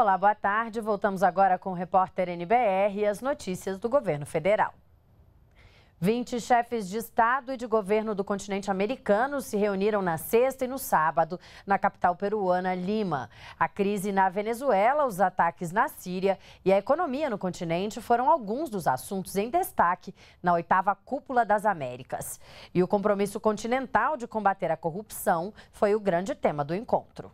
Olá, boa tarde. Voltamos agora com o repórter NBR e as notícias do governo federal. 20 chefes de Estado e de governo do continente americano se reuniram na sexta e no sábado na capital peruana, Lima. A crise na Venezuela, os ataques na Síria e a economia no continente foram alguns dos assuntos em destaque na oitava Cúpula das Américas. E o compromisso continental de combater a corrupção foi o grande tema do encontro.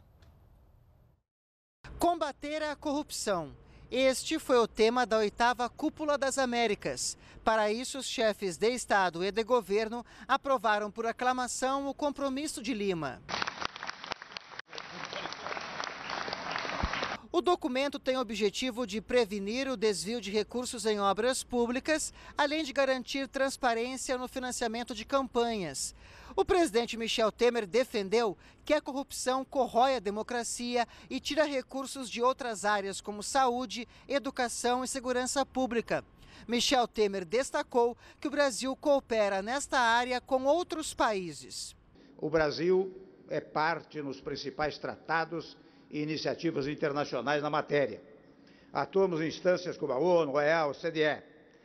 Combater a corrupção. Este foi o tema da oitava Cúpula das Américas. Para isso, os chefes de Estado e de governo aprovaram por aclamação o compromisso de Lima. O documento tem o objetivo de prevenir o desvio de recursos em obras públicas, além de garantir transparência no financiamento de campanhas. O presidente Michel Temer defendeu que a corrupção corrói a democracia e tira recursos de outras áreas como saúde, educação e segurança pública. Michel Temer destacou que o Brasil coopera nesta área com outros países. O Brasil é parte nos principais tratados e iniciativas internacionais na matéria. Atuamos em instâncias como a ONU, a OEA, o CDE.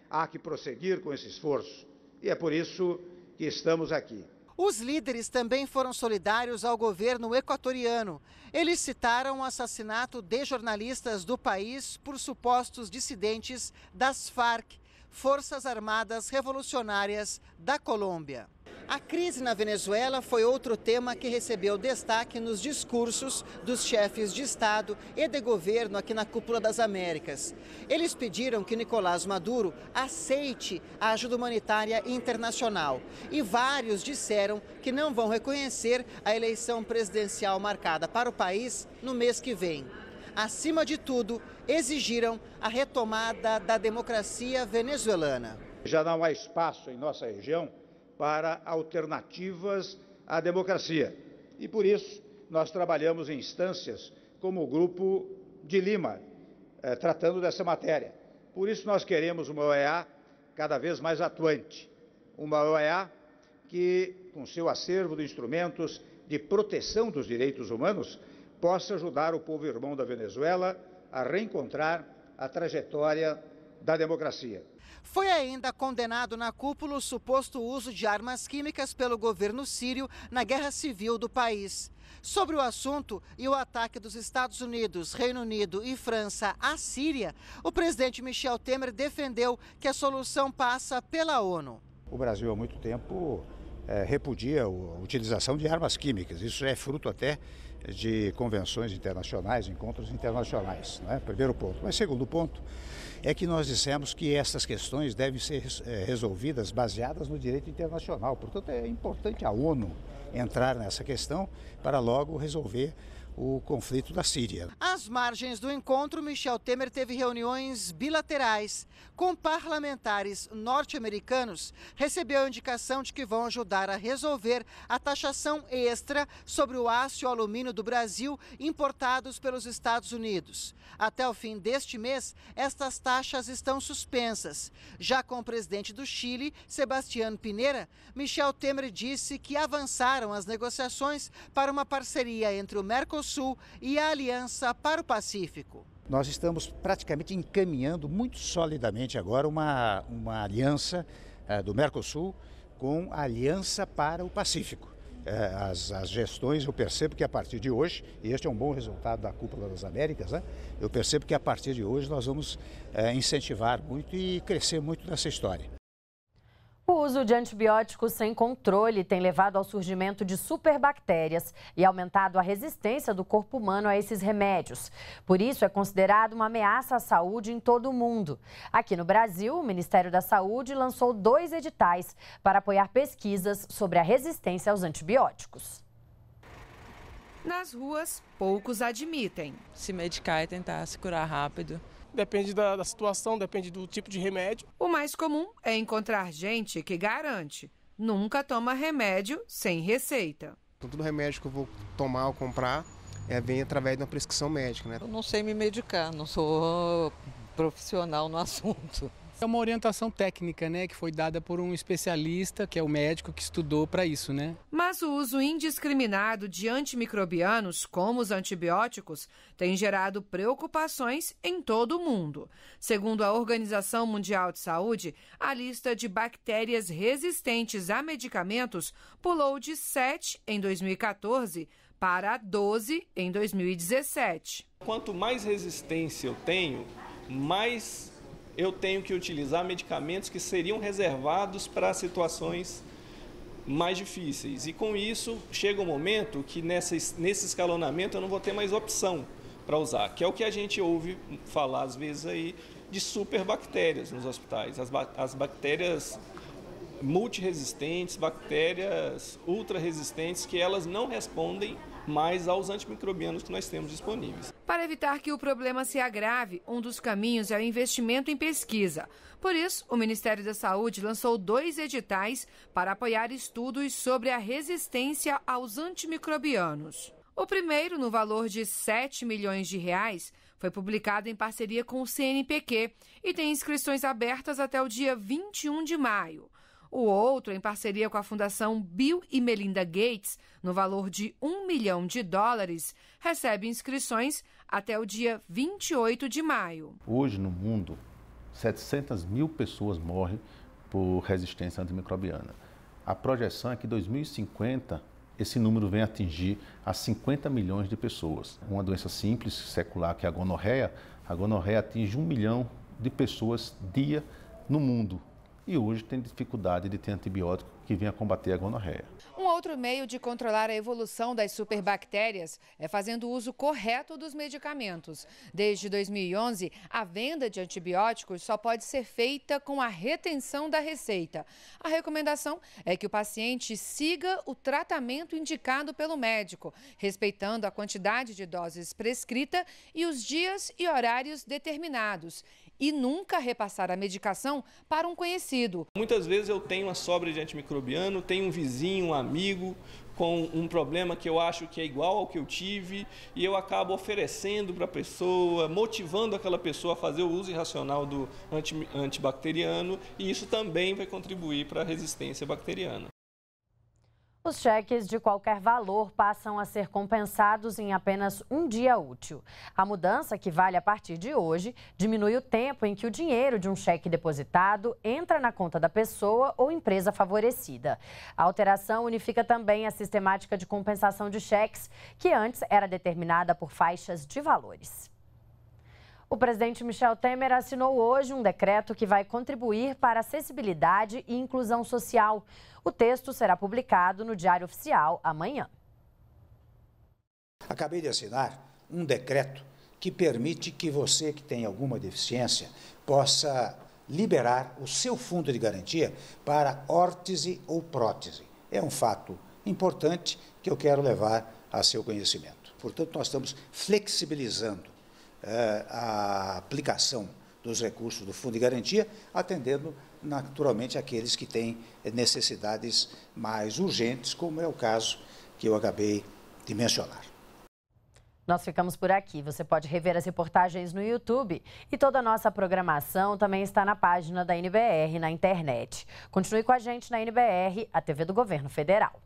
Há que prosseguir com esse esforço e é por isso que estamos aqui. Os líderes também foram solidários ao governo equatoriano. Eles citaram o assassinato de jornalistas do país por supostos dissidentes das Farc, Forças Armadas Revolucionárias da Colômbia. A crise na Venezuela foi outro tema que recebeu destaque nos discursos dos chefes de Estado e de governo aqui na Cúpula das Américas. Eles pediram que Nicolás Maduro aceite a ajuda humanitária internacional e vários disseram que não vão reconhecer a eleição presidencial marcada para o país no mês que vem acima de tudo, exigiram a retomada da democracia venezuelana. Já não há espaço em nossa região para alternativas à democracia. E por isso, nós trabalhamos em instâncias como o Grupo de Lima, eh, tratando dessa matéria. Por isso, nós queremos uma OEA cada vez mais atuante, uma OEA que, com seu acervo de instrumentos de proteção dos direitos humanos, possa ajudar o povo irmão da Venezuela a reencontrar a trajetória da democracia. Foi ainda condenado na cúpula o suposto uso de armas químicas pelo governo sírio na guerra civil do país. Sobre o assunto e o ataque dos Estados Unidos, Reino Unido e França à Síria, o presidente Michel Temer defendeu que a solução passa pela ONU. O Brasil há muito tempo eh, repudia a utilização de armas químicas. Isso é fruto até de convenções internacionais, encontros internacionais, né? primeiro ponto. Mas segundo ponto é que nós dissemos que essas questões devem ser eh, resolvidas baseadas no direito internacional. Portanto, é importante a ONU entrar nessa questão para logo resolver o conflito da Síria. Às margens do encontro, Michel Temer teve reuniões bilaterais com parlamentares norte-americanos, recebeu a indicação de que vão ajudar a resolver a taxação extra sobre o aço e o alumínio do Brasil importados pelos Estados Unidos. Até o fim deste mês, estas taxas estão suspensas. Já com o presidente do Chile, Sebastião Pineira, Michel Temer disse que avançaram as negociações para uma parceria entre o Mercosul Sul e a Aliança para o Pacífico. Nós estamos praticamente encaminhando muito solidamente agora uma, uma aliança eh, do Mercosul com a Aliança para o Pacífico. Eh, as, as gestões, eu percebo que a partir de hoje, e este é um bom resultado da Cúpula das Américas, né? eu percebo que a partir de hoje nós vamos eh, incentivar muito e crescer muito nessa história. O uso de antibióticos sem controle tem levado ao surgimento de superbactérias e aumentado a resistência do corpo humano a esses remédios. Por isso, é considerado uma ameaça à saúde em todo o mundo. Aqui no Brasil, o Ministério da Saúde lançou dois editais para apoiar pesquisas sobre a resistência aos antibióticos. Nas ruas, poucos admitem. Se medicar e tentar se curar rápido depende da, da situação, depende do tipo de remédio. O mais comum é encontrar gente que garante, nunca toma remédio sem receita. Então, todo remédio que eu vou tomar ou comprar é, vem através de uma prescrição médica, né? Eu não sei me medicar, não sou profissional no assunto. É uma orientação técnica, né, que foi dada por um especialista, que é o médico que estudou para isso, né? Mas o uso indiscriminado de antimicrobianos, como os antibióticos, tem gerado preocupações em todo o mundo. Segundo a Organização Mundial de Saúde, a lista de bactérias resistentes a medicamentos pulou de 7 em 2014 para 12 em 2017. Quanto mais resistência eu tenho, mais eu tenho que utilizar medicamentos que seriam reservados para situações mais difíceis. E com isso, chega um momento que nessa, nesse escalonamento eu não vou ter mais opção para usar, que é o que a gente ouve falar às vezes aí de superbactérias nos hospitais. As, ba as bactérias multiresistentes, bactérias ultraresistentes que elas não respondem mas aos antimicrobianos que nós temos disponíveis. Para evitar que o problema se agrave, um dos caminhos é o investimento em pesquisa. Por isso, o Ministério da Saúde lançou dois editais para apoiar estudos sobre a resistência aos antimicrobianos. O primeiro, no valor de 7 milhões de reais, foi publicado em parceria com o CNPq e tem inscrições abertas até o dia 21 de maio o outro em parceria com a Fundação Bill e Melinda Gates, no valor de um milhão de dólares, recebe inscrições até o dia 28 de maio. Hoje, no mundo, 700 mil pessoas morrem por resistência antimicrobiana. A projeção é que 2050 esse número vem atingir a 50 milhões de pessoas. Uma doença simples, secular, que é a gonorreia, a gonorreia atinge um milhão de pessoas dia no mundo e hoje tem dificuldade de ter antibiótico que venha combater a gonorreia. Um outro meio de controlar a evolução das superbactérias é fazendo uso correto dos medicamentos. Desde 2011, a venda de antibióticos só pode ser feita com a retenção da receita. A recomendação é que o paciente siga o tratamento indicado pelo médico, respeitando a quantidade de doses prescrita e os dias e horários determinados e nunca repassar a medicação para um conhecido. Muitas vezes eu tenho uma sobra de antimicrobiano, tenho um vizinho, um amigo com um problema que eu acho que é igual ao que eu tive e eu acabo oferecendo para a pessoa, motivando aquela pessoa a fazer o uso irracional do anti antibacteriano e isso também vai contribuir para a resistência bacteriana. Os cheques de qualquer valor passam a ser compensados em apenas um dia útil. A mudança, que vale a partir de hoje, diminui o tempo em que o dinheiro de um cheque depositado entra na conta da pessoa ou empresa favorecida. A alteração unifica também a sistemática de compensação de cheques, que antes era determinada por faixas de valores. O presidente Michel Temer assinou hoje um decreto que vai contribuir para acessibilidade e inclusão social. O texto será publicado no Diário Oficial amanhã. Acabei de assinar um decreto que permite que você que tem alguma deficiência possa liberar o seu fundo de garantia para órtese ou prótese. É um fato importante que eu quero levar a seu conhecimento. Portanto, nós estamos flexibilizando eh, a aplicação dos recursos do Fundo de Garantia, atendendo naturalmente aqueles que têm necessidades mais urgentes, como é o caso que eu acabei de mencionar. Nós ficamos por aqui. Você pode rever as reportagens no YouTube e toda a nossa programação também está na página da NBR na internet. Continue com a gente na NBR, a TV do Governo Federal.